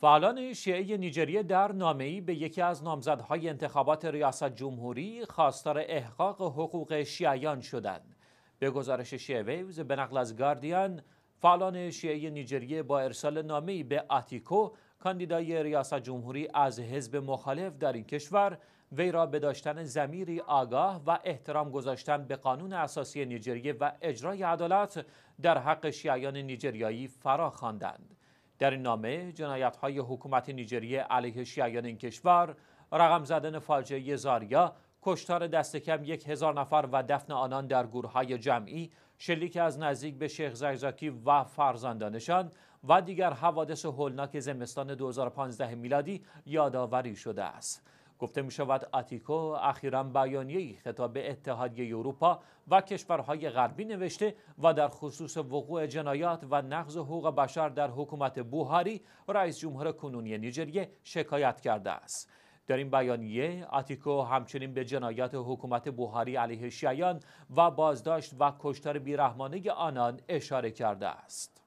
فعالان شیعه نیجریه در نامه‌ای به یکی از نامزدهای انتخابات ریاست جمهوری خواستار احقاق حقوق شیعیان شدند. به گزارش شیعه ویوز به نقل از گاردین، فعالان شیعه نیجریه با ارسال نامه‌ای به آتیکو کاندیدای ریاست جمهوری از حزب مخالف در این کشور وی را به داشتن زمیری آگاه و احترام گذاشتن به قانون اساسی نیجریه و اجرای عدالت در حق شیعیان نیجریایی فرا خواندند. در این نامه جنایت های حکومت نیجریه علیه شیعیان این کشور رقم زدن فاجعه زاریا کشتار دست کم یک هزار نفر و دفن آنان در گورهای جمعی شلیک از نزدیک به شیخ زگزاکی و فرزندانشان و دیگر حوادث هولناک زمستان 2015 میلادی یادآوری شده است گفته می شود آتیکو اخیرا بیانیه خطاب به اتحادیه اروپا و کشورهای غربی نوشته و در خصوص وقوع جنایات و نقض حقوق بشر در حکومت بوهاری رئیس جمهور کنونی نیجریه شکایت کرده است در این بیانیه آتیکو همچنین به جنایات حکومت بوهاری علیه شیعیان و بازداشت و کشتار بیرحمانه آنان اشاره کرده است